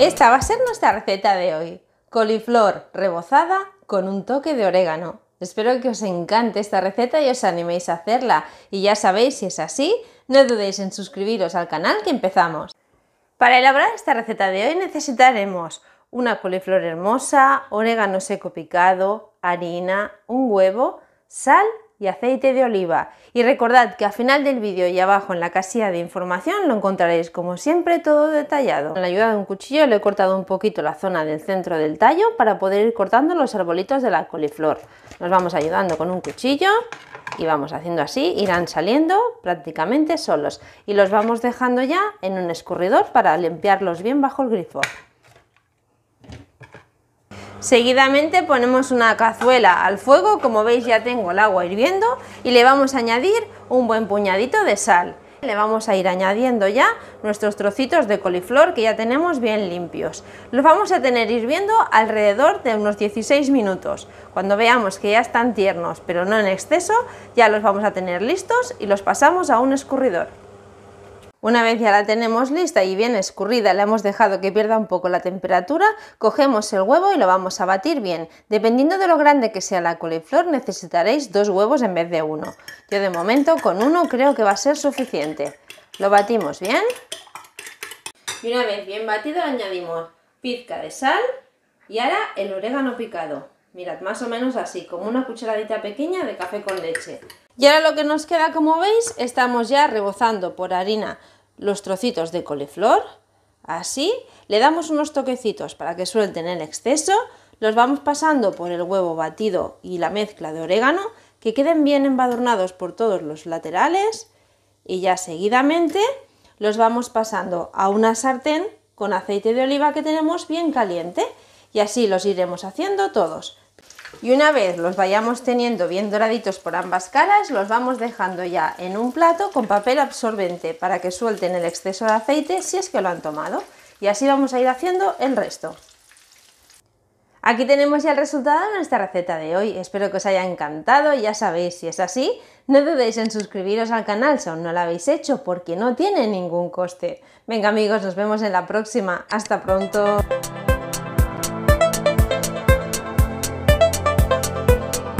Esta va a ser nuestra receta de hoy. Coliflor rebozada con un toque de orégano. Espero que os encante esta receta y os animéis a hacerla. Y ya sabéis, si es así, no dudéis en suscribiros al canal que empezamos. Para elaborar esta receta de hoy necesitaremos una coliflor hermosa, orégano seco picado, harina, un huevo, sal y aceite de oliva. Y recordad que al final del vídeo y abajo en la casilla de información lo encontraréis como siempre todo detallado. Con la ayuda de un cuchillo le he cortado un poquito la zona del centro del tallo para poder ir cortando los arbolitos de la coliflor. Nos vamos ayudando con un cuchillo y vamos haciendo así, irán saliendo prácticamente solos y los vamos dejando ya en un escurridor para limpiarlos bien bajo el grifo. Seguidamente ponemos una cazuela al fuego, como veis ya tengo el agua hirviendo y le vamos a añadir un buen puñadito de sal. Le vamos a ir añadiendo ya nuestros trocitos de coliflor que ya tenemos bien limpios. Los vamos a tener hirviendo alrededor de unos 16 minutos. Cuando veamos que ya están tiernos pero no en exceso, ya los vamos a tener listos y los pasamos a un escurridor. Una vez ya la tenemos lista y bien escurrida, le hemos dejado que pierda un poco la temperatura, cogemos el huevo y lo vamos a batir bien. Dependiendo de lo grande que sea la coliflor, necesitaréis dos huevos en vez de uno. Yo de momento con uno creo que va a ser suficiente. Lo batimos bien. Y una vez bien batido añadimos pizca de sal y ahora el orégano picado. Mirad, más o menos así, como una cucharadita pequeña de café con leche. Y ahora lo que nos queda, como veis, estamos ya rebozando por harina los trocitos de coliflor, así. Le damos unos toquecitos para que suelten el exceso. Los vamos pasando por el huevo batido y la mezcla de orégano, que queden bien embadurnados por todos los laterales. Y ya seguidamente los vamos pasando a una sartén con aceite de oliva que tenemos bien caliente. Y así los iremos haciendo todos. Y una vez los vayamos teniendo bien doraditos por ambas caras, los vamos dejando ya en un plato con papel absorbente para que suelten el exceso de aceite si es que lo han tomado. Y así vamos a ir haciendo el resto. Aquí tenemos ya el resultado de nuestra receta de hoy, espero que os haya encantado, ya sabéis, si es así, no dudéis en suscribiros al canal si aún no lo habéis hecho porque no tiene ningún coste. Venga amigos, nos vemos en la próxima, hasta pronto.